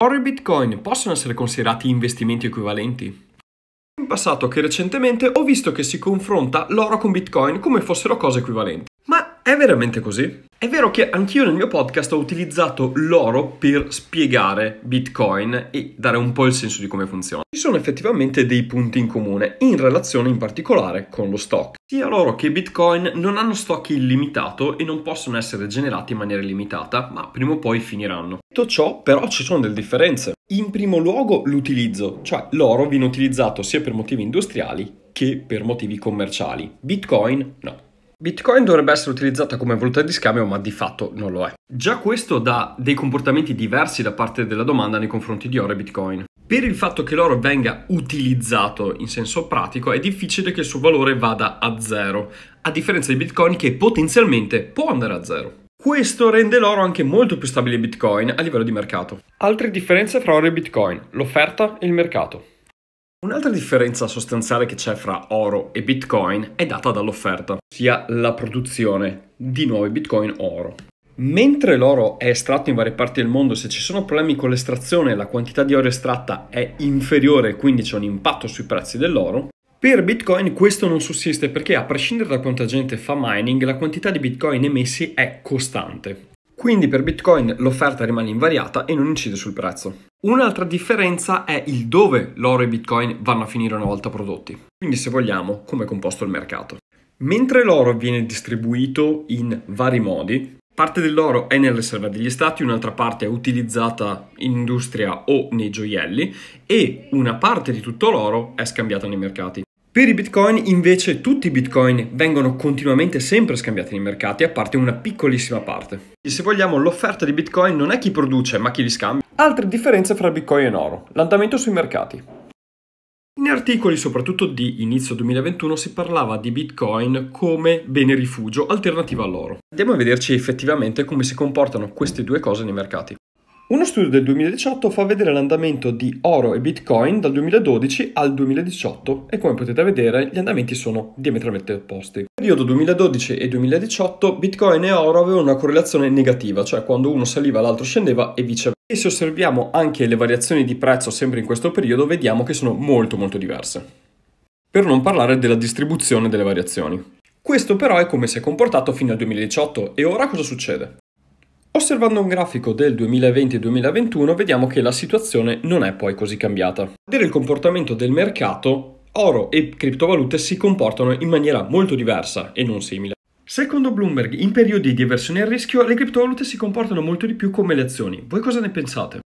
Oro e Bitcoin possono essere considerati investimenti equivalenti? In passato che recentemente ho visto che si confronta l'oro con Bitcoin come fossero cose equivalenti. Ma è veramente così? È vero che anch'io nel mio podcast ho utilizzato l'oro per spiegare Bitcoin e dare un po' il senso di come funziona. Ci sono effettivamente dei punti in comune, in relazione in particolare con lo stock. Sia l'oro che Bitcoin non hanno stock illimitato e non possono essere generati in maniera illimitata, ma prima o poi finiranno. Detto ciò, però ci sono delle differenze. In primo luogo l'utilizzo, cioè l'oro viene utilizzato sia per motivi industriali che per motivi commerciali. Bitcoin no. Bitcoin dovrebbe essere utilizzata come valuta di scambio, ma di fatto non lo è. Già questo dà dei comportamenti diversi da parte della domanda nei confronti di oro e Bitcoin. Per il fatto che l'oro venga utilizzato in senso pratico è difficile che il suo valore vada a zero, a differenza di Bitcoin che potenzialmente può andare a zero. Questo rende l'oro anche molto più stabile di Bitcoin a livello di mercato. Altre differenze fra oro e Bitcoin, l'offerta e il mercato. Un'altra differenza sostanziale che c'è fra oro e bitcoin è data dall'offerta, ossia la produzione di nuovi bitcoin oro. Mentre l'oro è estratto in varie parti del mondo, se ci sono problemi con l'estrazione, la quantità di oro estratta è inferiore, quindi c'è un impatto sui prezzi dell'oro. Per Bitcoin questo non sussiste perché a prescindere da quanta gente fa mining, la quantità di Bitcoin emessi è costante. Quindi per Bitcoin l'offerta rimane invariata e non incide sul prezzo. Un'altra differenza è il dove l'oro e Bitcoin vanno a finire una volta prodotti, quindi se vogliamo come è composto il mercato. Mentre l'oro viene distribuito in vari modi, parte dell'oro è nelle riserve degli stati, un'altra parte è utilizzata in industria o nei gioielli e una parte di tutto l'oro è scambiata nei mercati. Per i bitcoin invece tutti i bitcoin vengono continuamente sempre scambiati nei mercati a parte una piccolissima parte. E se vogliamo l'offerta di bitcoin non è chi produce ma chi li scambia. Altre differenze fra Bitcoin e oro, l'andamento sui mercati. In articoli, soprattutto di inizio 2021, si parlava di Bitcoin come bene rifugio, alternativa all'oro. Andiamo a vederci effettivamente come si comportano queste due cose nei mercati. Uno studio del 2018 fa vedere l'andamento di oro e Bitcoin dal 2012 al 2018 e come potete vedere gli andamenti sono diametralmente opposti. Nel periodo 2012 e 2018 Bitcoin e oro avevano una correlazione negativa, cioè quando uno saliva l'altro scendeva e viceversa. E se osserviamo anche le variazioni di prezzo sempre in questo periodo, vediamo che sono molto molto diverse. Per non parlare della distribuzione delle variazioni. Questo però è come si è comportato fino al 2018 e ora cosa succede? Osservando un grafico del 2020 2021 vediamo che la situazione non è poi così cambiata. A vedere il comportamento del mercato, oro e criptovalute si comportano in maniera molto diversa e non simile. Secondo Bloomberg, in periodi di eversione al rischio, le criptovalute si comportano molto di più come le azioni. Voi cosa ne pensate?